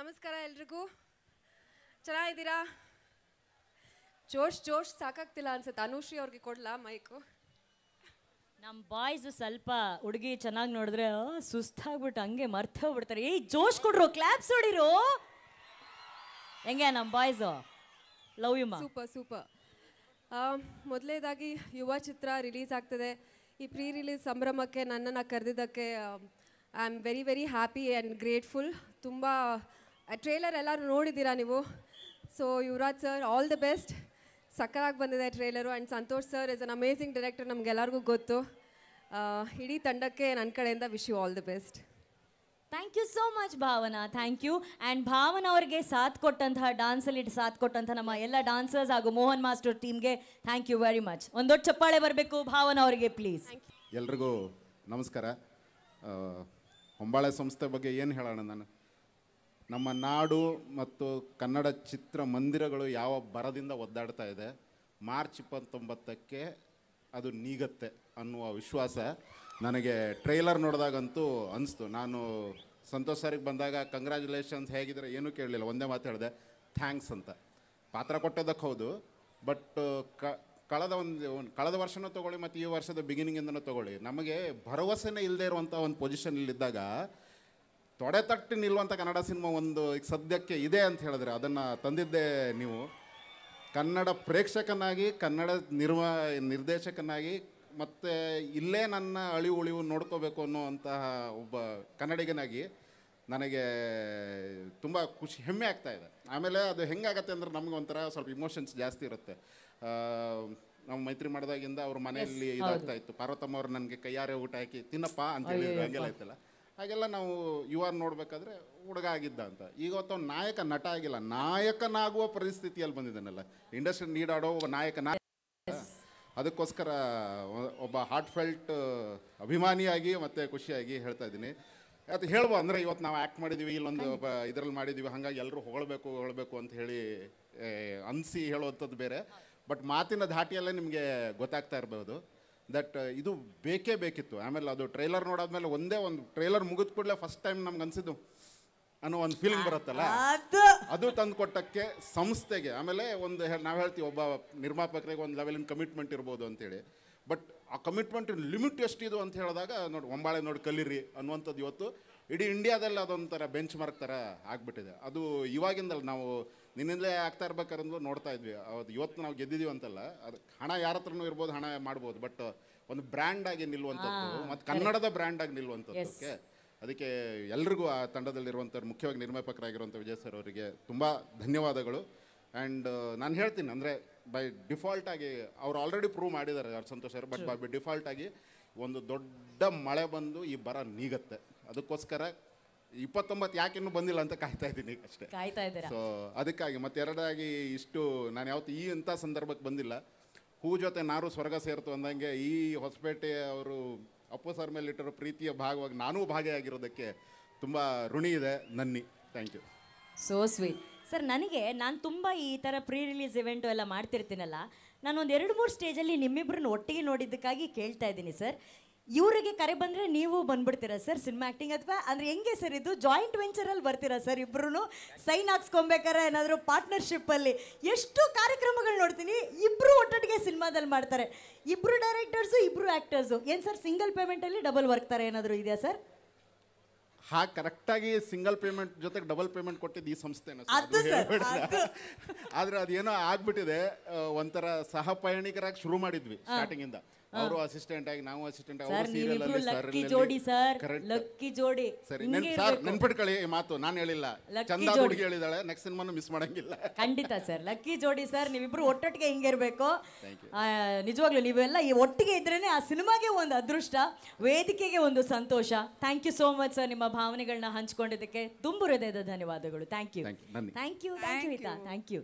ನಮಸ್ಕಾರ ಎಲ್ರಿಗೂ ಚೆನ್ನಾಗಿದ್ದೀರಾ ಜೋಶ್ ಜೋಶ್ ಸಾಕಾಗ್ತಿಲ್ಲ ಅನ್ಸುತ್ತೆ ಅನುಶ್ರೀ ಅವ್ರಿಗೆ ಕೊಡ್ಲಾ ಮೈಕು ನಮ್ಮ ಬಾಯ್ಸ್ ಸ್ವಲ್ಪ ಹುಡುಗಿ ಚೆನ್ನಾಗಿ ನೋಡಿದ್ರೆ ಸುಸ್ತಾಗ್ಬಿಟ್ಟು ಹಂಗೆ ಮರ್ತ ಹೋಗ್ಬಿಡ್ತಾರೆ ಏಯ್ ಜೋಶ್ ಕೊಡ್ರು ಕ್ಲಾಪ್ಸ್ ಹೊಡಿರು ಹೆಂಗೆ ನಮ್ಮ boys love you super super ಮೊದಲೇದಾಗಿ ಯುವ ಚಿತ್ರ ರಿಲೀಸ್ ಆಗ್ತದೆ ಈ ಪ್ರೀ ರಿಲೀಸ್ ಸಂಭ್ರಮಕ್ಕೆ ನನ್ನನ್ನು ಕರೆದಿದ್ದಕ್ಕೆ I am very very happy and grateful ತುಂಬ ಟ್ರೇಲರ್ ಎಲ್ಲರೂ ನೋಡಿದ್ದೀರಾ ನೀವು so Yuvraj sir all the best ಸಕ್ಕರಾಗಿ ಬಂದಿದೆ trailer and Santosh sir is an amazing director ನಮಗೆಲ್ಲರಿಗೂ ಗೊತ್ತು ಇಡೀ ತಂಡಕ್ಕೆ ನನ್ನ ಕಡೆಯಿಂದ wish you all the best thank you so much Bhavana thank you and Bhavana ಅವರಿಗೆ ಸಾಥ್ ಕೊಟ್ಟಂತಹ ಡಾನ್ಸಲ್ಲಿ ಸಾಥ್ ಕೊಟ್ಟಂತಹ ನಮ್ಮ ಎಲ್ಲ ಡಾನ್ಸರ್ಸ್ ಹಾಗೂ ಮೋಹನ್ ಮಾಸ್ಟರ್ ಟೀಮ್ಗೆ ಥ್ಯಾಂಕ್ ಯು ವೆರಿ ಮಚ್ ಒಂದೊಟ್ಟು ಚಪ್ಪಾಳೆ ಬರಬೇಕು ಭಾವನಾ ಅವರಿಗೆ ಪ್ಲೀಸ್ ಎಲ್ರಿಗೂ ನಮಸ್ಕಾರ ಹೊಂಬಾಳೆ ಸಂಸ್ಥೆ ಬಗ್ಗೆ ಏನು ಹೇಳೋಣ ನಾನು ನಮ್ಮ ನಾಡು ಮತ್ತು ಕನ್ನಡ ಚಿತ್ರ ಮಂದಿರಗಳು ಯಾವ ಬರದಿಂದ ಒದ್ದಾಡ್ತಾ ಇದೆ ಮಾರ್ಚ್ ಇಪ್ಪತ್ತೊಂಬತ್ತಕ್ಕೆ ಅದು ನೀಗತ್ತೆ ಅನ್ನುವ ವಿಶ್ವಾಸ ನನಗೆ ಟ್ರೈಲರ್ ನೋಡಿದಾಗಂತೂ ಅನಿಸ್ತು ನಾನು ಸಂತೋಷ್ ಸಾರಿಗೆ ಬಂದಾಗ ಕಂಗ್ರ್ಯಾಚುಲೇಷನ್ಸ್ ಹೇಗಿದ್ರೆ ಏನೂ ಕೇಳಲಿಲ್ಲ ಒಂದೇ ಮಾತು ಹೇಳಿದೆ ಥ್ಯಾಂಕ್ಸ್ ಅಂತ ಪಾತ್ರ ಕೊಟ್ಟೋದಕ್ಕೆ ಹೌದು ಬಟ್ ಕ ಕಳೆದ ಒಂದು ಕಳೆದ ವರ್ಷನೂ ತೊಗೊಳ್ಳಿ ಮತ್ತು ಈ ವರ್ಷದ ಬಿಗಿನಿಂಗಿಂದನೂ ತೊಗೊಳ್ಳಿ ನಮಗೆ ಭರವಸೆನೇ ಇಲ್ಲದೆ ಇರುವಂಥ ಒಂದು ಪೊಸಿಷನಲ್ಲಿದ್ದಾಗ ತೊಡೆತಟ್ಟು ನಿಲ್ಲುವಂಥ ಕನ್ನಡ ಸಿನಿಮಾ ಒಂದು ಈಗ ಸದ್ಯಕ್ಕೆ ಇದೆ ಅಂತ ಹೇಳಿದ್ರೆ ಅದನ್ನು ತಂದಿದ್ದೇ ನೀವು ಕನ್ನಡ ಪ್ರೇಕ್ಷಕನಾಗಿ ಕನ್ನಡ ನಿರ್ವ ನಿರ್ದೇಶಕನಾಗಿ ಮತ್ತು ಇಲ್ಲೇ ನನ್ನ ಅಳಿವು ಉಳಿವು ನೋಡ್ಕೋಬೇಕು ಅನ್ನೋವಂತಹ ಒಬ್ಬ ಕನ್ನಡಿಗನಾಗಿ ನನಗೆ ತುಂಬ ಖುಷಿ ಹೆಮ್ಮೆ ಆಗ್ತಾ ಇದೆ ಆಮೇಲೆ ಅದು ಹೆಂಗಾಗತ್ತೆ ಅಂದ್ರೆ ನಮ್ಗೆ ಒಂಥರ ಸ್ವಲ್ಪ ಇಮೋಷನ್ಸ್ ಜಾಸ್ತಿ ಇರುತ್ತೆ ನಾವು ಮೈತ್ರಿ ಮಾಡಿದಾಗಿಂದ ಅವ್ರ ಮನೆಯಲ್ಲಿ ಇದಾಗ್ತಾ ಇತ್ತು ಪಾರ್ವತಮ್ಮ ಅವ್ರು ನನಗೆ ಕೈಯಾರೆ ಊಟ ಹಾಕಿ ತಿನ್ನಪ್ಪ ಅಂತ ಹೇಳಿದ್ರು ಹಂಗೆಲ್ಲ ಇತ್ತಲ್ಲ ಹಾಗೆಲ್ಲ ನಾವು ಯುವ ನೋಡಬೇಕಾದ್ರೆ ಹುಡುಗ ಆಗಿದ್ದ ಅಂತ ಈಗ ಹೊತ್ತು ನಾಯಕ ನಟ ಆಗಿಲ್ಲ ನಾಯಕನಾಗುವ ಪರಿಸ್ಥಿತಿಯಲ್ಲಿ ಬಂದಿದ್ದಾನಲ್ಲ ಇಂಡಸ್ಟ್ರಿ ನೀಡಾಡೋ ಒಬ್ಬ ನಾಯಕ ಅದಕ್ಕೋಸ್ಕರ ಒಬ್ಬ ಹಾರ್ಟ್ ಫೆಲ್ಟ್ ಅಭಿಮಾನಿಯಾಗಿ ಮತ್ತು ಖುಷಿಯಾಗಿ ಹೇಳ್ತಾ ಇದ್ದೀನಿ ಅದು ಹೇಳುವ ಅಂದರೆ ಇವತ್ತು ನಾವು ಆ್ಯಕ್ಟ್ ಮಾಡಿದ್ದೀವಿ ಇಲ್ಲೊಂದು ಇದರಲ್ಲಿ ಮಾಡಿದ್ದೀವಿ ಹಂಗಾಗಿ ಎಲ್ಲರೂ ಹೊಗಳಬೇಕು ಹೊಗಳಬೇಕು ಅಂತ ಹೇಳಿ ಅನಿಸಿ ಹೇಳುವಂಥದ್ದು ಬೇರೆ ಬಟ್ ಮಾತಿನ ಧಾಟಿಯಲ್ಲೇ ನಿಮಗೆ ಗೊತ್ತಾಗ್ತಾ ಇರ್ಬೋದು ದಟ್ uh, ಇದು ಬೇಕೇ ಬೇಕಿತ್ತು ಆಮೇಲೆ ಅದು ಟ್ರೈಲರ್ ನೋಡಾದ್ಮೇಲೆ ಒಂದೇ ಒಂದು ಟ್ರೈಲರ್ ಮುಗಿದ ಕೂಡಲೇ ಫಸ್ಟ್ ಟೈಮ್ ನಮ್ಗೆ ಅನ್ಸಿದ್ದು ಅನ್ನೋ ಒಂದು ಫೀಲಿಂಗ್ ಬರುತ್ತಲ್ಲ ಅದು ತಂದು ಕೊಟ್ಟಕ್ಕೆ ಸಂಸ್ಥೆಗೆ ಆಮೇಲೆ ಒಂದು ನಾವು ಹೇಳ್ತೀವಿ ಒಬ್ಬ ನಿರ್ಮಾಪಕರಿಗೆ ಒಂದು ಲೆವೆಲಿನ ಕಮಿಟ್ಮೆಂಟ್ ಇರ್ಬೋದು ಅಂತೇಳಿ ಬಟ್ ಆ ಕಮಿಟ್ಮೆಂಟ್ ಲಿಮಿಟ್ ಎಷ್ಟಿದು ಅಂತ ಹೇಳಿದಾಗ ನೋಡಿ ಒಂಬಾಳೆ ನೋಡಿ ಕಲೀರಿ ಅನ್ನುವಂಥದ್ದು ಇವತ್ತು ಇಡೀ ಇಂಡಿಯಾದಲ್ಲಿ ಅದೊಂಥರ ಬೆಂಚ್ ಮಾರ್ಕ್ ಥರ ಆಗಿಬಿಟ್ಟಿದೆ ಅದು ಇವಾಗಿಂದಲ್ಲ ನಾವು ನಿನ್ನಿಂದಲೇ ಆಗ್ತಾ ಇರ್ಬೇಕಾದ್ರೂ ನೋಡ್ತಾ ಇದ್ವಿ ಅದು ಇವತ್ತು ನಾವು ಗೆದ್ದಿದ್ದೀವಿ ಅಂತಲ್ಲ ಅದು ಹಣ ಯಾರ ಹತ್ರನೂ ಇರ್ಬೋದು ಹಣ ಮಾಡ್ಬೋದು ಬಟ್ ಒಂದು ಬ್ರ್ಯಾಂಡ್ ಆಗಿ ನಿಲ್ಲುವಂಥದ್ದು ಮತ್ತು ಕನ್ನಡದ ಆಗಿ ನಿಲ್ಲುವಂಥದ್ದು ಓಕೆ ಅದಕ್ಕೆ ಎಲ್ರಿಗೂ ಆ ತಂಡದಲ್ಲಿರುವಂಥ ಮುಖ್ಯವಾಗಿ ನಿರ್ಮಾಪಕರಾಗಿರುವಂಥ ವಿಜಯ್ ಸರ್ ಅವರಿಗೆ ತುಂಬ ಧನ್ಯವಾದಗಳು ಆ್ಯಂಡ್ uh, ನಾನು ಹೇಳ್ತೀನಿ ಅಂದರೆ ಬೈ ಡಿಫಾಲ್ಟಾಗಿ ಅವ್ರು ಆಲ್ರೆಡಿ ಪ್ರೂವ್ ಮಾಡಿದ್ದಾರೆ ಯಾರು Santosh sir but by default ಆಗಿ ಒಂದು ದೊಡ್ಡ ಮಳೆ ಬಂದು ಈ ಬರ ನೀಗತ್ತೆ ಅದಕ್ಕೋಸ್ಕರ ಇಪ್ಪತ್ತೊಂಬತ್ತು ಯಾಕೆ ಇನ್ನೂ ಬಂದಿಲ್ಲ ಅಂತ ಕಾಯ್ತಾ ಇದ್ದೀನಿ ಅಷ್ಟೇ ಕಾಯ್ತಾ ಸೊ ಅದಕ್ಕಾಗಿ ಮತ್ತೆ ಎರಡಾಗಿ ಇಷ್ಟು ನಾನು ಯಾವತ್ತು ಈ ಇಂಥ ಸಂದರ್ಭಕ್ಕೆ ಬಂದಿಲ್ಲ ಹೂ ಜೊತೆ ನಾರು ಸ್ವರ್ಗ ಸೇರ್ತು ಅಂದಂಗೆ ಈ ಹೊಸಪೇಟೆ ಅವರು ಅಪ್ಪು ಸರ್ ಮೇಲೆ ಇಟ್ಟಿರೋ ಪ್ರೀತಿಯ ಭಾಗವಾಗಿ ನಾನೂ ಭಾಗಿಯಾಗಿರೋದಕ್ಕೆ ತುಂಬ ಋಣಿ ಇದೆ ನನ್ನಿ thank you so sweet sir ನನಗೆ ನಾನು ತುಂಬ ಈ ಥರ ಪ್ರೀ ರಿಲೀಸ್ ಇವೆಂಟು ಎಲ್ಲ ಮಾಡ್ತಿರ್ತೀನಲ್ಲ ನಾನೊಂದು ಎರಡು ಮೂರು ಸ್ಟೇಜಲ್ಲಿ ನಿಮ್ಮಿಬ್ಬರನ್ನ ಒಟ್ಟಿಗೆ ನೋಡಿದ್ದಕ್ಕಾಗಿ ಕೇಳ್ತಾ ಇದ್ದೀನಿ ಸರ್ ಇವರಿಗೆ ಕರೆ ಬಂದರೆ ನೀವು ಬಂದ್ಬಿಡ್ತೀರಾ ಸರ್ ಸಿನಿಮಾ ಆ್ಯಕ್ಟಿಂಗ್ ಅಥವಾ ಅಂದರೆ ಹೆಂಗೆ ಸರ್ ಇದು ಜಾಯಿಂಟ್ ವೆಂಚರಲ್ಲಿ ಬರ್ತೀರಾ ಸರ್ ಇಬ್ಬರೂ ಸೈನ್ ಹಾಕ್ಸ್ಕೊಬೇಕಾರೆ ಏನಾದರೂ ಪಾರ್ಟ್ನರ್ಶಿಪ್ಪಲ್ಲಿ ಎಷ್ಟು ಕಾರ್ಯಕ್ರಮಗಳು ನೋಡ್ತೀನಿ ಇಬ್ಬರು ಒಟ್ಟೊಟ್ಟಿಗೆ ಸಿನಿಮಾದಲ್ಲಿ ಮಾಡ್ತಾರೆ ಇಬ್ಬರು ಡೈರೆಕ್ಟರ್ಸು ಇಬ್ಬರು ಆ್ಯಕ್ಟರ್ಸು ಏನು ಸರ್ ಸಿಂಗಲ್ ಪೇಮೆಂಟಲ್ಲಿ ಡಬಲ್ ವರ್ಕ್ ಥರ ಏನಾದರೂ ಇದೆಯಾ ಸರ್ ಹಾ ಕರೆಕ್ಟಾಗಿ ಸಿಂಗಲ್ ಪೇಮೆಂಟ್ ಜೊತೆಗೆ ಡಬಲ್ ಪೇಮೆಂಟ್ ಕೊಟ್ಟಿದ್ದು ಈ ಸಂಸ್ಥೆನ ಆದ್ರೆ ಅದೇನೋ ಆಗ್ಬಿಟ್ಟಿದೆ ಒಂಥರ ಪಯಣಿಕರಾಗಿ ಶುರು ಮಾಡಿದ್ವಿ ಸ್ಟಾರ್ಟಿಂಗಿಂದ ಅವರು ಅಸಿಸ್ಟೆಂಟ್ ಆಗಿ ನಾವು ಅಸಿಸ್ಟೆಂಟ್ ಆಗಿ ಲಕ್ಕಿ ಜೋಡಿ ಸರ್ ಲಕ್ಕಿ ಜೋಡಿ ಸರಿ ಸರ್ ನೆನ್ಪಿಟ್ಕೊಳ್ಳಿ ಮಾತು ನಾನು ಹೇಳಿಲ್ಲ ಚಂದ ಹುಡುಗಿ ಹೇಳಿದಾಳೆ ನೆಕ್ಸ್ಟ್ ಸಿನಿಮಾನು ಮಿಸ್ ಮಾಡಂಗಿಲ್ಲ ಖಂಡಿತ ಸರ್ ಲಕ್ಕಿ ಜೋಡಿ ಸರ್ ನೀವಿಬ್ರು ಒಟ್ಟೊಟ್ಟಿಗೆ ಹಿಂಗಿರ್ಬೇಕು ನಿಜವಾಗ್ಲೂ ನೀವೆಲ್ಲ ಈ ಒಟ್ಟಿಗೆ ಇದ್ರೇನೆ ಆ ಸಿನಿಮಾಗೆ ಒಂದು ಅದೃಷ್ಟ ವೇದಿಕೆಗೆ ಒಂದು ಸಂತೋಷ thank you so much sir ನಿಮ್ಮ ಭಾವನೆಗಳನ್ನ ಹಂಚ್ಕೊಂಡಿದ್ದಕ್ಕೆ ತುಂಬು ಹೃದಯದ ಧನ್ಯವಾದಗಳು thank you thank you thank you thank you